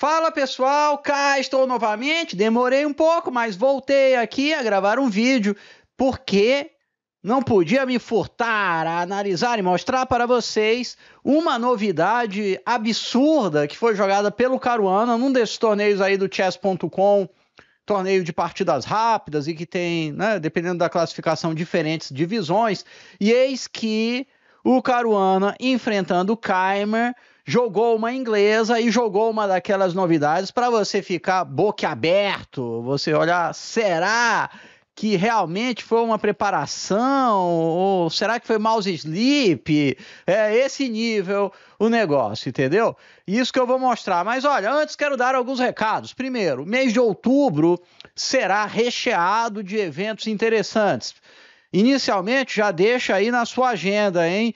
Fala pessoal, cá estou novamente. Demorei um pouco, mas voltei aqui a gravar um vídeo porque não podia me furtar a analisar e mostrar para vocês uma novidade absurda que foi jogada pelo Caruana num desses torneios aí do chess.com, torneio de partidas rápidas e que tem, né, dependendo da classificação, diferentes divisões. E eis que o Caruana enfrentando o Keimer jogou uma inglesa e jogou uma daquelas novidades para você ficar boquiaberto, você olhar, ah, será que realmente foi uma preparação? Ou será que foi mouse sleep? É esse nível o negócio, entendeu? Isso que eu vou mostrar. Mas olha, antes quero dar alguns recados. Primeiro, mês de outubro será recheado de eventos interessantes. Inicialmente, já deixa aí na sua agenda, hein?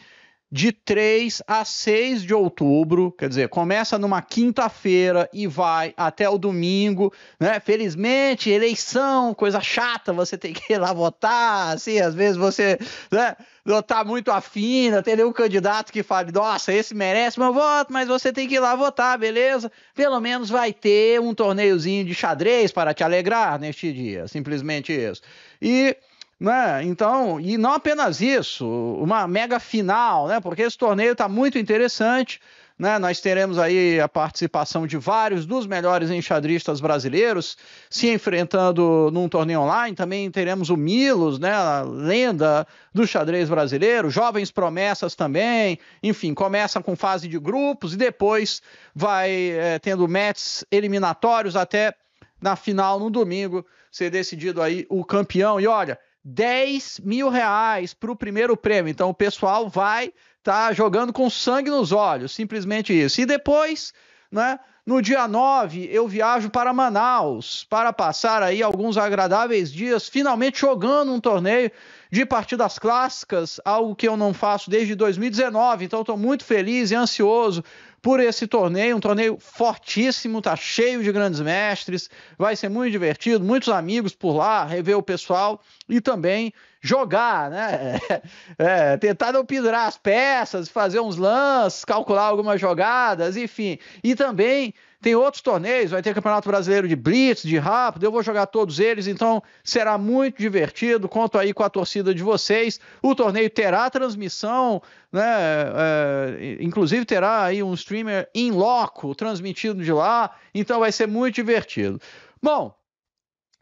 de 3 a 6 de outubro, quer dizer, começa numa quinta-feira e vai até o domingo, né? Felizmente, eleição, coisa chata, você tem que ir lá votar, assim, às vezes você, né, não tá muito afina, tem nenhum candidato que fale, nossa, esse merece meu voto, mas você tem que ir lá votar, beleza? Pelo menos vai ter um torneiozinho de xadrez para te alegrar neste dia, simplesmente isso. E né? Então, e não apenas isso, uma mega final, né? Porque esse torneio está muito interessante. Né? Nós teremos aí a participação de vários dos melhores enxadristas brasileiros se enfrentando num torneio online. Também teremos o Milos, né? A lenda do xadrez brasileiro, jovens promessas também. Enfim, começa com fase de grupos e depois vai é, tendo matches eliminatórios até na final no domingo ser decidido aí o campeão. E olha, 10 mil reais para o primeiro prêmio. Então o pessoal vai tá jogando com sangue nos olhos, simplesmente isso. E depois, né? No dia 9, eu viajo para Manaus para passar aí alguns agradáveis dias, finalmente jogando um torneio de partidas clássicas, algo que eu não faço desde 2019. Então, estou muito feliz e ansioso por esse torneio, um torneio fortíssimo, tá cheio de grandes mestres, vai ser muito divertido, muitos amigos por lá, rever o pessoal e também jogar, né? É, tentar não pendurar as peças, fazer uns lances, calcular algumas jogadas, enfim. E também tem outros torneios, vai ter Campeonato Brasileiro de Blitz, de Rápido, eu vou jogar todos eles, então será muito divertido. Conto aí com a torcida de vocês. O torneio terá transmissão, né? É, inclusive terá aí um streamer in loco transmitido de lá, então vai ser muito divertido. Bom,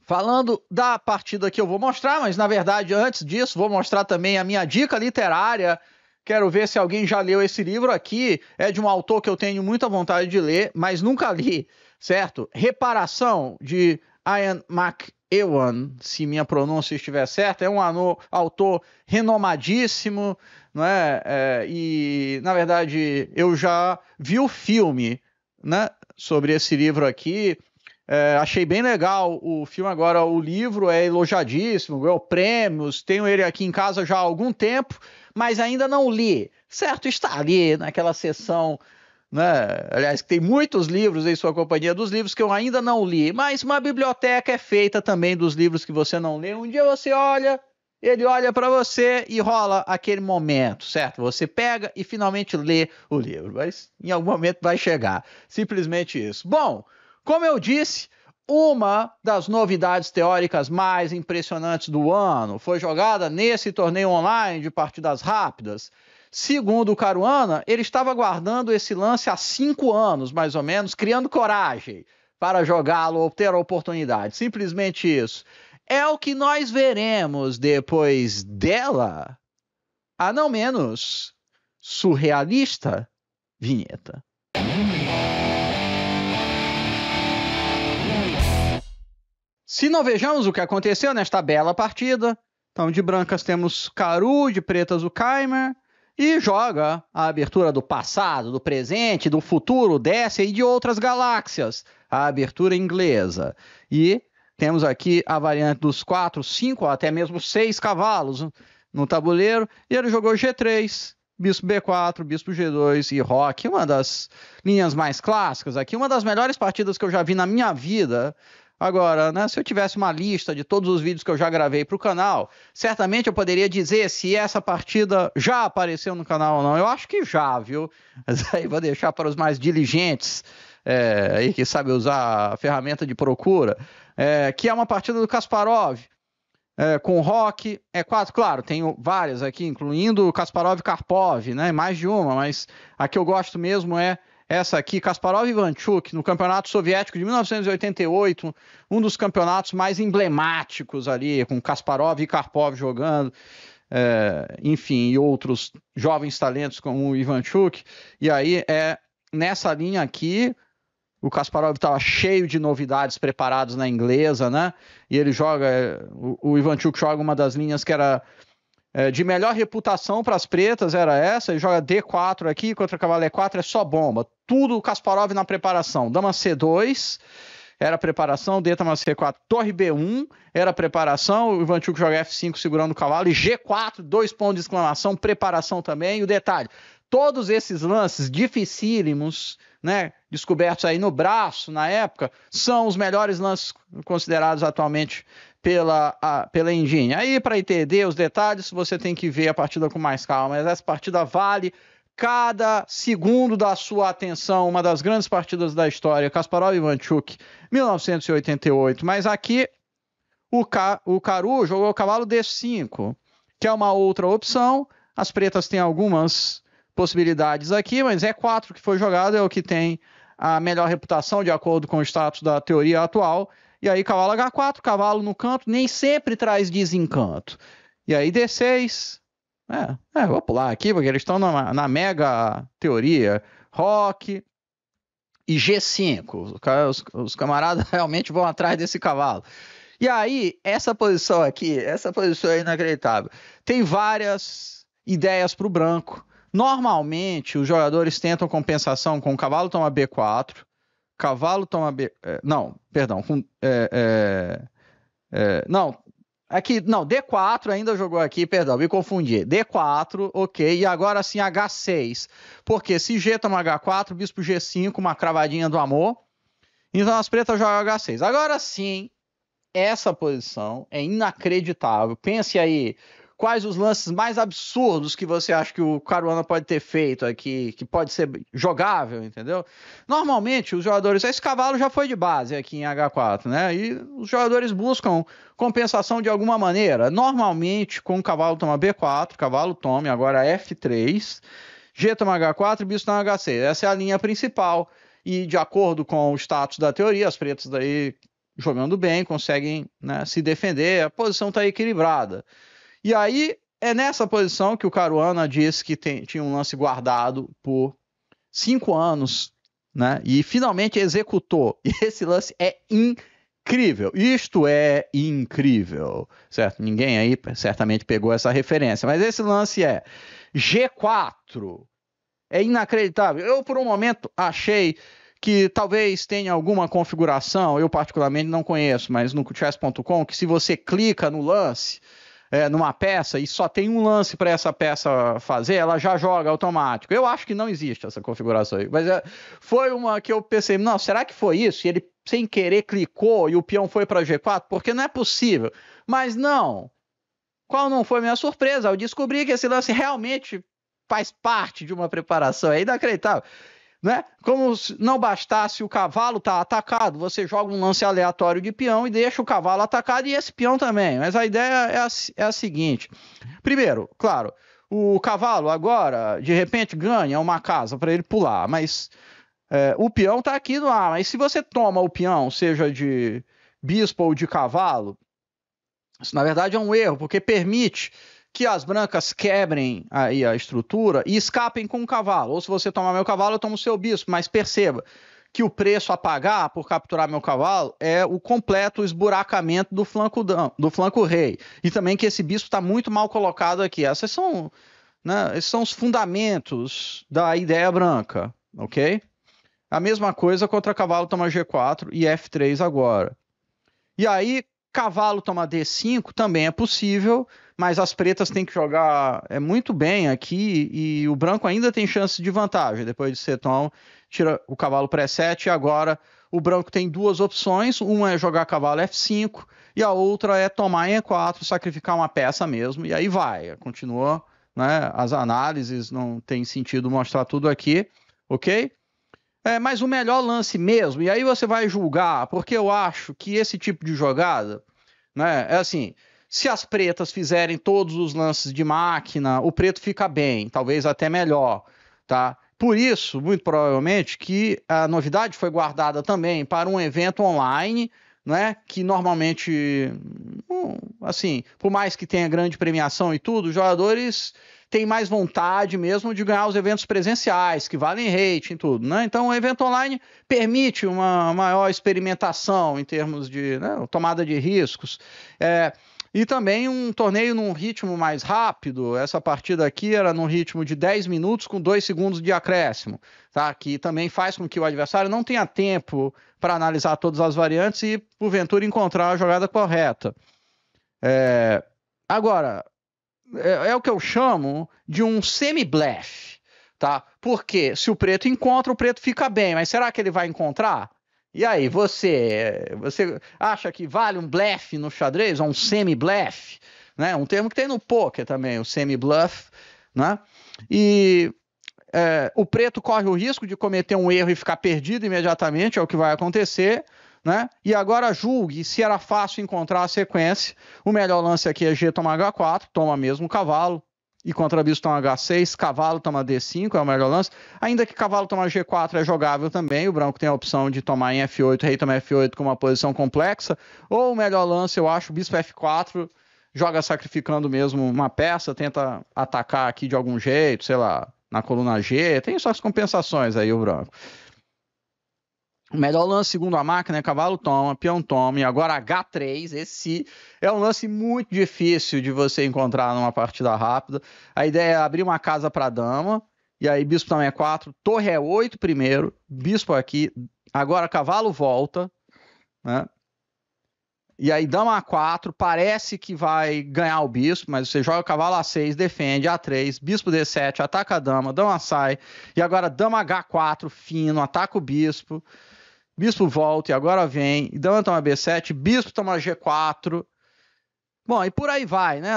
Falando da partida que eu vou mostrar, mas na verdade antes disso vou mostrar também a minha dica literária Quero ver se alguém já leu esse livro aqui. É de um autor que eu tenho muita vontade de ler, mas nunca li, certo? Reparação de Ian McEwan, se minha pronúncia estiver certa, é um autor renomadíssimo, né? É, e na verdade eu já vi o filme, né? Sobre esse livro aqui, é, achei bem legal o filme agora, o livro é elogiadíssimo, ganhou prêmios, tenho ele aqui em casa já há algum tempo, mas ainda não li. Certo, está ali naquela sessão, né? Aliás, que tem muitos livros em sua companhia dos livros que eu ainda não li, mas uma biblioteca é feita também dos livros que você não lê. Um dia você olha, ele olha para você e rola aquele momento, certo? Você pega e finalmente lê o livro, mas em algum momento vai chegar. Simplesmente isso. Bom, como eu disse, uma das novidades teóricas mais impressionantes do ano foi jogada nesse torneio online de partidas rápidas. Segundo o Caruana, ele estava aguardando esse lance há cinco anos, mais ou menos, criando coragem para jogá-lo ou ter a oportunidade. Simplesmente isso. É o que nós veremos depois dela, a não menos surrealista vinheta. Se não vejamos o que aconteceu nesta bela partida, então de brancas temos Caru, de pretas o Kaimer, e joga a abertura do passado, do presente, do futuro, dessa e de outras galáxias, a abertura inglesa. E temos aqui a variante dos 4, 5, até mesmo 6 cavalos no tabuleiro, e ele jogou G3, bispo B4, bispo G2 e rock, uma das linhas mais clássicas aqui, uma das melhores partidas que eu já vi na minha vida Agora, né, se eu tivesse uma lista de todos os vídeos que eu já gravei para o canal, certamente eu poderia dizer se essa partida já apareceu no canal ou não. Eu acho que já, viu? Mas aí vou deixar para os mais diligentes é, aí que sabe usar a ferramenta de procura, é, que é uma partida do Kasparov. É, com Rock, é quatro, claro, tenho várias aqui, incluindo Kasparov Karpov, né? Mais de uma, mas a que eu gosto mesmo é essa aqui, Kasparov e Ivanchuk no Campeonato Soviético de 1988, um dos campeonatos mais emblemáticos ali, com Kasparov e Karpov jogando. É, enfim, e outros jovens talentos como o Ivanchuk. E aí, é, nessa linha aqui, o Kasparov estava cheio de novidades preparadas na inglesa, né? E ele joga, eh, o, o Ivanchuk joga uma das linhas que era é, de melhor reputação para as pretas era essa, ele joga D4 aqui contra cavalo E4 é só bomba. Tudo Kasparov na preparação. Dama C2 era preparação, D dama C4, torre B1 era preparação, o Ivanchuk joga F5 segurando o cavalo e G4, dois pontos de exclamação, preparação também. E o detalhe, todos esses lances dificílimos, né, descobertos aí no braço na época, são os melhores lances considerados atualmente pela, a, pela Engine. Aí, para entender os detalhes, você tem que ver a partida com mais calma. Essa partida vale cada segundo da sua atenção, uma das grandes partidas da história, Kasparov e Ivanchuk, 1988. Mas aqui, o, Ca, o Caru jogou o cavalo D5, que é uma outra opção. As pretas têm algumas possibilidades aqui, mas é 4 que foi jogado, é o que tem a melhor reputação, de acordo com o status da teoria atual. E aí cavalo H4, cavalo no canto, nem sempre traz desencanto. E aí D6. É, é vou pular aqui, porque eles estão na, na mega teoria. Rock, e G5. Os, os, camaradas realmente vão atrás desse cavalo. E aí, essa posição aqui, essa posição é inacreditável. Tem várias ideias para o branco. Normalmente, os jogadores tentam compensação com o cavalo toma B4, cavalo toma. Be... É, não, perdão. Com, é, é, é não, Aqui, não, D4 ainda jogou aqui, perdão, me confundi. D4, ok, e agora sim H6. Porque se G toma H4, bispo G5, uma cravadinha do amor. Então as pretas jogam H6. Agora sim, essa posição é inacreditável. Pense aí, quais os lances mais absurdos que você acha que o Caruana pode ter feito aqui, que pode ser jogável, entendeu? Normalmente, os jogadores. Esse cavalo já foi de base aqui em H4, né? E os jogadores buscam compensação de alguma maneira. Normalmente, com o cavalo toma B4, cavalo tome agora F3, G toma H4 e bicho toma H6. Essa é a linha principal. E de acordo com o status da teoria, as pretas daí jogando bem, conseguem né, se defender, a posição está equilibrada. E aí é nessa posição que o Caruana disse que tem, tinha um lance guardado por cinco anos, né? E finalmente executou. E esse lance é incrível. Isto é incrível, certo? Ninguém aí certamente pegou essa referência, mas esse lance é G4. É inacreditável. Eu por um momento achei que talvez tenha alguma configuração, eu particularmente não conheço, mas no chess.com, que se você clica no lance, é, numa peça e só tem um lance para essa peça fazer, ela já joga automático. Eu acho que não existe essa configuração aí. Mas é, foi uma que eu pensei, não, será que foi isso? E ele, sem querer, clicou e o peão foi para G4? Porque não é possível. Mas não. Qual não foi minha surpresa? Eu descobri que esse lance realmente faz parte de uma preparação. É inacreditável né? Como se não bastasse o cavalo tá atacado, você joga um lance aleatório de peão e deixa o cavalo atacado e esse peão também. Mas a ideia é a, é a seguinte: primeiro, claro, o cavalo agora de repente ganha uma casa para ele pular, mas é, o peão está aqui no ar. Mas se você toma o peão, seja de bispo ou de cavalo, isso na verdade é um erro, porque permite que as brancas quebrem aí a estrutura e escapem com o cavalo. Ou se você tomar meu cavalo, eu tomo o seu bispo. Mas perceba que o preço a pagar por capturar meu cavalo é o completo esburacamento do flanco, do flanco rei. E também que esse bispo está muito mal colocado aqui. Essas são, né, esses são os fundamentos da ideia branca, ok? A mesma coisa contra cavalo toma G4 e F3 agora. E aí, Cavalo tomar D5 também é possível, mas as pretas têm que jogar é muito bem aqui e o branco ainda tem chance de vantagem. Depois de Seton, tira o cavalo para E7 e agora o branco tem duas opções, uma é jogar cavalo F5 e a outra é tomar em E4, sacrificar uma peça mesmo e aí vai, continua, né? As análises não tem sentido mostrar tudo aqui, OK? É, mas o melhor lance mesmo, e aí você vai julgar, porque eu acho que esse tipo de jogada, né, é assim, se as pretas fizerem todos os lances de máquina, o preto fica bem, talvez até melhor, tá? Por isso, muito provavelmente, que a novidade foi guardada também para um evento online, né, que normalmente, hum, assim, por mais que tenha grande premiação e tudo, os jogadores tem mais vontade mesmo de ganhar os eventos presenciais, que valem rating e tudo, né? Então, o evento online permite uma maior experimentação em termos de né, tomada de riscos. É, e também um torneio num ritmo mais rápido. Essa partida aqui era num ritmo de 10 minutos com 2 segundos de acréscimo, tá? Que também faz com que o adversário não tenha tempo para analisar todas as variantes e, porventura, encontrar a jogada correta. É... Agora, é, é, o que eu chamo de um semi-blefe, tá? Porque se o preto encontra, o preto fica bem, mas será que ele vai encontrar? E aí, você, você acha que vale um blefe no xadrez, ou um semi-blefe, né? Um termo que tem no poker também, o semi-bluff, né? E é, o preto corre o risco de cometer um erro e ficar perdido imediatamente, é o que vai acontecer né? E agora julgue se era fácil encontrar a sequência. O melhor lance aqui é G toma H4, toma mesmo o cavalo, e contra bicho toma H6, cavalo toma D5, é o melhor lance. Ainda que cavalo toma G4 é jogável também, o branco tem a opção de tomar em F8, rei toma F8 com uma posição complexa, ou o melhor lance, eu acho, bispo F4, joga sacrificando mesmo uma peça, tenta atacar aqui de algum jeito, sei lá, na coluna G, tem suas compensações aí o branco. Melhor lance segundo a máquina, é cavalo toma, peão toma, e agora H3, esse é um lance muito difícil de você encontrar numa partida rápida. A ideia é abrir uma casa para dama, e aí bispo também é 4, torre é 8 primeiro, bispo aqui, agora cavalo volta, né? E aí dama a 4, parece que vai ganhar o bispo, mas você joga cavalo a 6, defende a 3, bispo d7, ataca a dama, dama sai, e agora dama h4 fino, ataca o bispo bispo volta e agora vem, e dama toma B7, bispo toma G4. Bom, e por aí vai, né?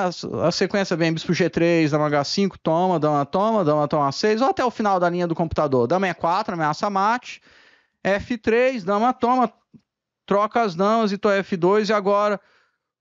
A sequência vem bispo G3, dama H5, toma, dama toma, dama toma A6, ou até o final da linha do computador. Dama E4, ameaça mate, F3, dama toma, troca as damas e tô F2, e agora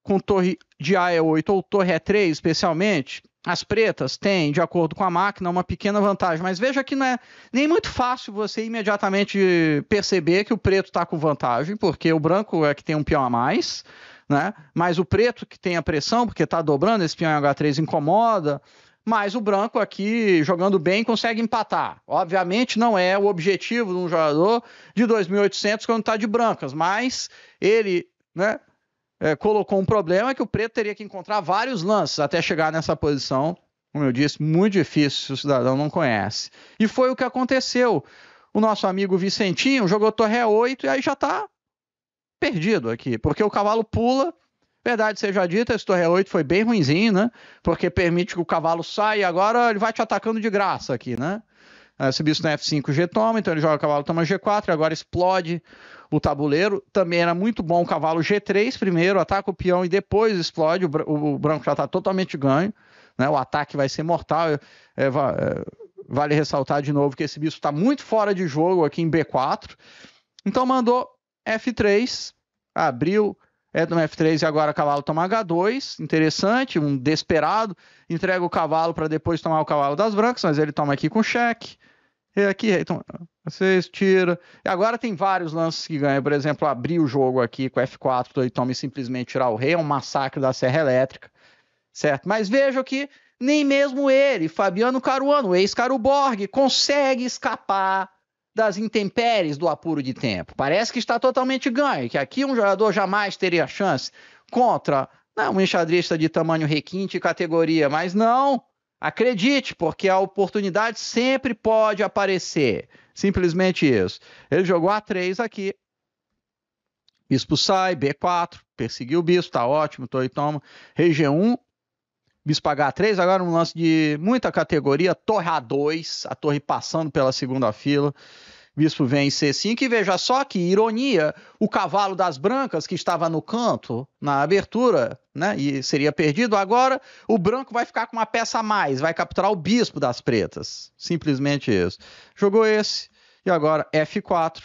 com torre de A8 é ou torre E3, é especialmente, as pretas têm, de acordo com a máquina, uma pequena vantagem, mas veja que não é nem muito fácil você imediatamente perceber que o preto está com vantagem, porque o branco é que tem um peão a mais, né? Mas o preto que tem a pressão, porque está dobrando esse peão em H3 incomoda, mas o branco aqui, jogando bem, consegue empatar. Obviamente não é o objetivo de um jogador de 2.800 quando está de brancas, mas ele, né? é, colocou um problema que o Preto teria que encontrar vários lances até chegar nessa posição. Como eu disse, muito difícil se o cidadão não conhece. E foi o que aconteceu. O nosso amigo Vicentinho jogou Torre 8 e aí já está perdido aqui, porque o cavalo pula. Verdade seja dita, esse Torre 8 foi bem ruimzinho, né? Porque permite que o cavalo saia e agora ele vai te atacando de graça aqui, né? Esse bicho na F5 G toma, então ele joga o cavalo, toma G4 e agora explode o tabuleiro. Também era muito bom o cavalo G3 primeiro, ataca o peão e depois explode. O, o branco já está totalmente ganho. Né? O ataque vai ser mortal. É, é, vale ressaltar de novo que esse bispo está muito fora de jogo aqui em B4. Então mandou F3, abriu, é no F3 e agora cavalo toma H2. Interessante, um desesperado. Entrega o cavalo para depois tomar o cavalo das brancas, mas ele toma aqui com cheque. É aqui, é, então, vocês tira. Agora tem vários lances que ganha. Por exemplo, abrir o jogo aqui com F4 do Itome simplesmente tirar o rei, é um massacre da Serra Elétrica, certo? Mas vejo que nem mesmo ele, Fabiano Caruano, ex Caru Borg, consegue escapar das intempéries do apuro de tempo. Parece que está totalmente ganho, que aqui um jogador jamais teria chance contra não, um enxadrista de tamanho requinte e categoria, mas não. Acredite, porque a oportunidade sempre pode aparecer. Simplesmente isso. Ele jogou A3 aqui. Bispo sai, B4, perseguiu o bispo, tá ótimo, torre toma. Rei G1, bispo H3, agora um lance de muita categoria, torre A2, a torre passando pela segunda fila bispo vem em C5 e veja só que ironia, o cavalo das brancas que estava no canto, na abertura, né, e seria perdido, agora o branco vai ficar com uma peça a mais, vai capturar o bispo das pretas. Simplesmente isso. Jogou esse e agora F4,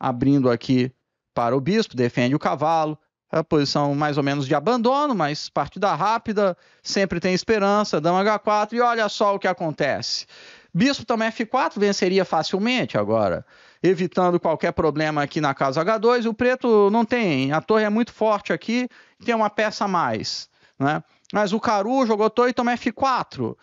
abrindo aqui para o bispo, defende o cavalo, é a posição mais ou menos de abandono, mas partida rápida, sempre tem esperança, dama H4 e olha só o que acontece. Bispo também é F4 venceria facilmente agora, evitando qualquer problema aqui na casa H2. O preto não tem, a torre é muito forte aqui, tem uma peça a mais, né? Mas o Caru jogou torre e toma F4.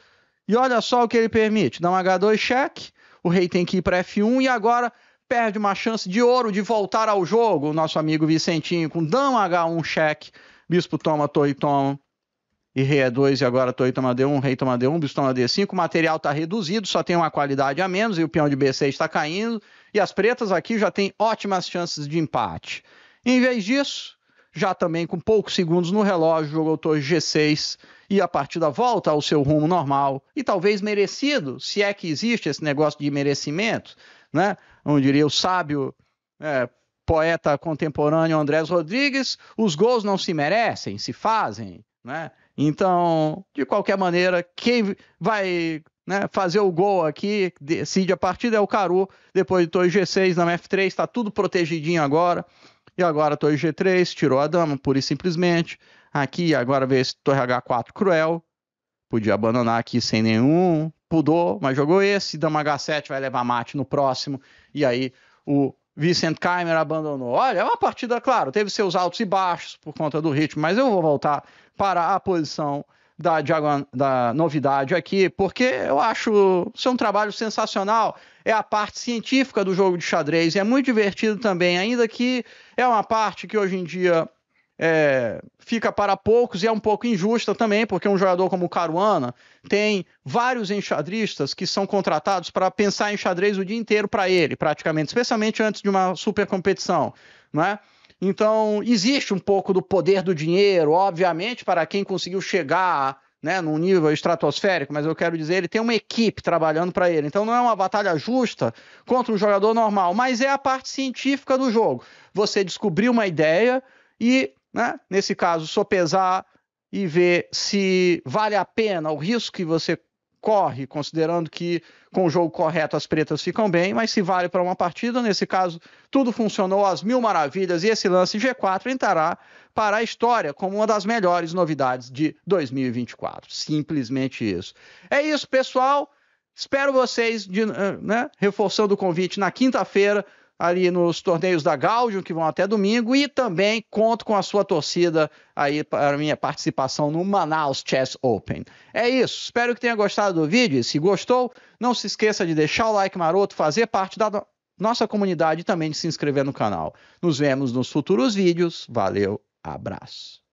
E olha só o que ele permite, dá um H2 cheque, o rei tem que ir para F1 e agora perde uma chance de ouro de voltar ao jogo, o nosso amigo Vicentinho com dama H1 cheque, bispo toma, torre toma e rei é 2 e agora torre toma d1, rei toma d1, bispo toma d5, o material está reduzido, só tem uma qualidade a menos e o peão de b6 está caindo e as pretas aqui já têm ótimas chances de empate. Em vez disso, já também com poucos segundos no relógio, jogou torre g6 e a partida volta ao seu rumo normal e talvez merecido, se é que existe esse negócio de merecimento, né? Onde diria o sábio é, poeta contemporâneo Andrés Rodrigues, os gols não se merecem, se fazem, né? Então, de qualquer maneira, quem vai né, fazer o gol aqui, decide a partida é o Caru, depois de torre G6 na F3, está tudo protegidinho agora. E agora torre G3, tirou a dama, pura e simplesmente. Aqui agora vê esse torre H4 cruel. Podia abandonar aqui sem nenhum pudor, mas jogou esse. Dama H7 vai levar mate no próximo. E aí o Vicent Keimer abandonou. Olha, é uma partida, claro, teve seus altos e baixos por conta do ritmo, mas eu vou voltar para a posição da, da novidade aqui, porque eu acho é um trabalho sensacional. É a parte científica do jogo de xadrez, é muito divertido também, ainda que é uma parte que hoje em dia é, fica para poucos e é um pouco injusta também, porque um jogador como o Caruana tem vários enxadristas que são contratados para pensar em xadrez o dia inteiro para ele, praticamente, especialmente antes de uma super competição, não é? Então, existe um pouco do poder do dinheiro, obviamente, para quem conseguiu chegar né, num nível estratosférico, mas eu quero dizer, ele tem uma equipe trabalhando para ele. Então não é uma batalha justa contra um jogador normal, mas é a parte científica do jogo. Você descobriu uma ideia e né? Nesse caso, sopesar e ver se vale a pena o risco que você corre, considerando que com o jogo correto as pretas ficam bem, mas se vale para uma partida, nesse caso tudo funcionou às mil maravilhas e esse lance G4 entrará para a história como uma das melhores novidades de 2024. Simplesmente isso. É isso, pessoal. Espero vocês, de, eh, né, reforçando o convite, na quinta-feira ali nos torneios da Gaudium, que vão até domingo, e também conto com a sua torcida aí para minha participação no Manaus Chess Open. É isso, espero que tenha gostado do vídeo, se gostou, não se esqueça de deixar o like maroto, fazer parte da nossa comunidade e também de se inscrever no canal. Nos vemos nos futuros vídeos, valeu, abraço.